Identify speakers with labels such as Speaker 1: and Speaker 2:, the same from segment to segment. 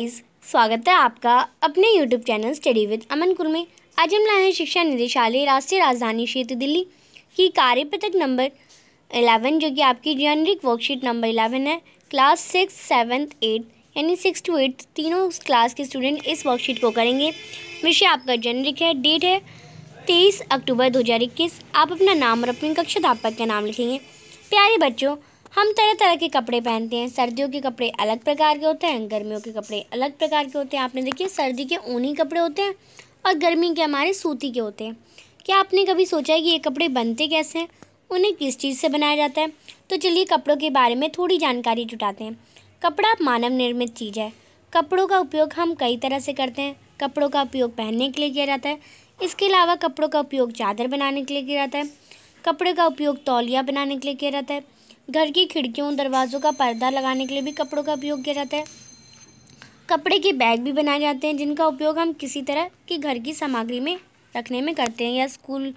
Speaker 1: स्वागत है आपका अपने YouTube channel study with Aman कुर में आज हम लाए हैं शिक्षा निदेशालय राष्ट्रीय राजधानी क्षेत्र दिल्ली की कार्यपत्रक नंबर 11 जो कि आपकी जेनरिक वर्कशीट नंबर 11 है क्लास सिक्स सेवन्थ एट यानी सिक्स टू एट तीनों क्लास के स्टूडेंट इस वर्कशीट को करेंगे विषय आपका जेनरिक है डेट है तेईस अक्टूबर दो आप अपना नाम और अपनी कक्षा धापक का नाम लिखेंगे प्यारे बच्चों हम तरह तरह के कपड़े पहनते हैं सर्दियों के कपड़े अलग प्रकार के होते हैं गर्मियों के कपड़े अलग प्रकार के होते हैं आपने देखिए सर्दी के ऊनी कपड़े होते हैं और गर्मी के हमारे सूती के होते हैं क्या आपने कभी सोचा है कि ये कपड़े बनते कैसे हैं उन्हें किस चीज़ से बनाया जाता है तो चलिए कपड़ों के बारे में थोड़ी जानकारी जुटाते हैं कपड़ा मानव निर्मित चीज़ है कपड़ों का उपयोग हम कई तरह से करते हैं कपड़ों का उपयोग पहनने के लिए किया जाता है इसके अलावा कपड़ों का उपयोग चादर बनाने के लिए किया जाता है कपड़े का उपयोग तौलिया बनाने के लिए किया जाता है घर की खिड़कियों दरवाज़ों का पर्दा लगाने के लिए भी कपड़ों का उपयोग किया जाता है कपड़े के बैग भी बनाए जाते हैं जिनका उपयोग हम किसी तरह की घर की सामग्री में रखने में करते हैं या स्कूल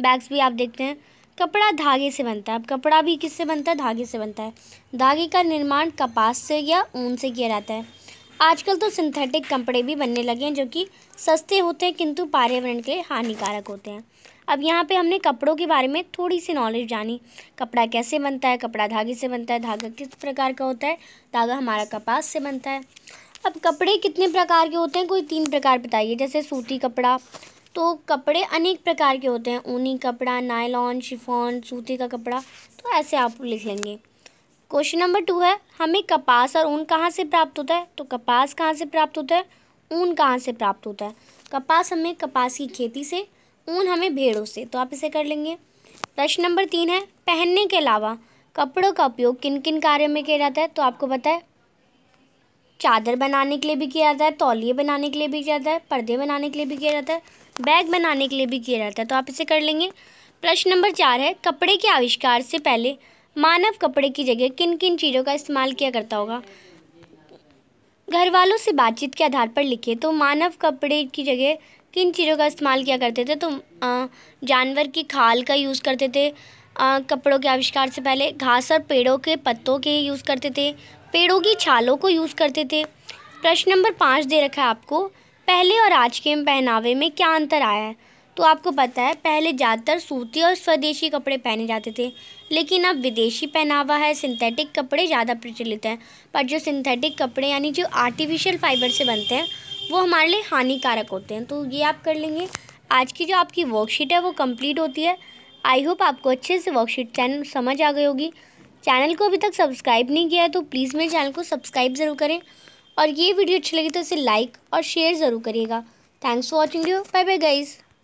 Speaker 1: बैग्स भी आप देखते हैं कपड़ा धागे से बनता है अब कपड़ा भी किससे बनता है धागे से बनता है धागे का निर्माण कपास से या ऊन से किया जाता है आजकल तो सिंथेटिक कपड़े भी बनने लगे हैं जो कि सस्ते होते हैं किंतु पर्यावरण के लिए हानिकारक होते हैं अब यहाँ पे हमने कपड़ों के बारे में थोड़ी सी नॉलेज जानी कपड़ा कैसे बनता है कपड़ा धागे से बनता है धागा किस प्रकार का होता है धागा हमारा कपास से बनता है अब कपड़े कितने प्रकार के होते हैं कोई तीन प्रकार बताइए जैसे सूती कपड़ा तो कपड़े अनेक प्रकार के होते हैं ऊनी कपड़ा नायलॉन शिफॉन सूती का कपड़ा तो ऐसे आप लिख लेंगे क्वेश्चन नंबर टू है हमें कपास और ऊन कहाँ से प्राप्त होता है तो कपास कहाँ से प्राप्त होता है ऊन कहाँ से प्राप्त होता है कपास हमें कपास की खेती से ऊन हमें भेड़ों से तो आप इसे कर लेंगे प्रश्न नंबर तीन है पहनने के अलावा कपड़ों का उपयोग किन किन कार्यों में किया जाता है तो आपको पता है चादर बनाने के लिए भी किया जाता है तौलिए बनाने के लिए भी किया जाता है पर्दे बनाने के लिए भी किया जाता है बैग बनाने के लिए भी किया जाता है तो आप इसे कर लेंगे प्रश्न नंबर चार है कपड़े के आविष्कार से पहले मानव कपड़े की जगह किन किन चीज़ों का इस्तेमाल किया करता होगा घर वालों से बातचीत के आधार पर लिखिए तो मानव कपड़े की जगह किन चीज़ों का इस्तेमाल किया करते थे तो जानवर की खाल का यूज़ करते थे आ, कपड़ों के आविष्कार से पहले घास और पेड़ों के पत्तों के यूज़ करते थे पेड़ों की छालों को यूज़ करते थे प्रश्न नंबर पाँच दे रखा है आपको पहले और आज के पहनावे में क्या अंतर आया है तो आपको पता है पहले ज़्यादातर सूती और स्वदेशी कपड़े पहने जाते थे लेकिन अब विदेशी पहनावा है सिंथेटिक कपड़े ज़्यादा प्रचलित हैं पर जो सिंथेटिक कपड़े यानी जो आर्टिफिशियल फाइबर से बनते हैं वो हमारे लिए हानिकारक होते हैं तो ये आप कर लेंगे आज की जो आपकी वर्कशीट है वो कम्प्लीट होती है आई होप आपको अच्छे से वर्कशीट चैनल समझ आ गई होगी चैनल को अभी तक सब्सक्राइब नहीं किया है तो प्लीज़ मेरे चैनल को सब्सक्राइब ज़रूर करें और ये वीडियो अच्छी लगी तो इसे लाइक और शेयर ज़रूर करिएगा thanks for watching you bye bye guys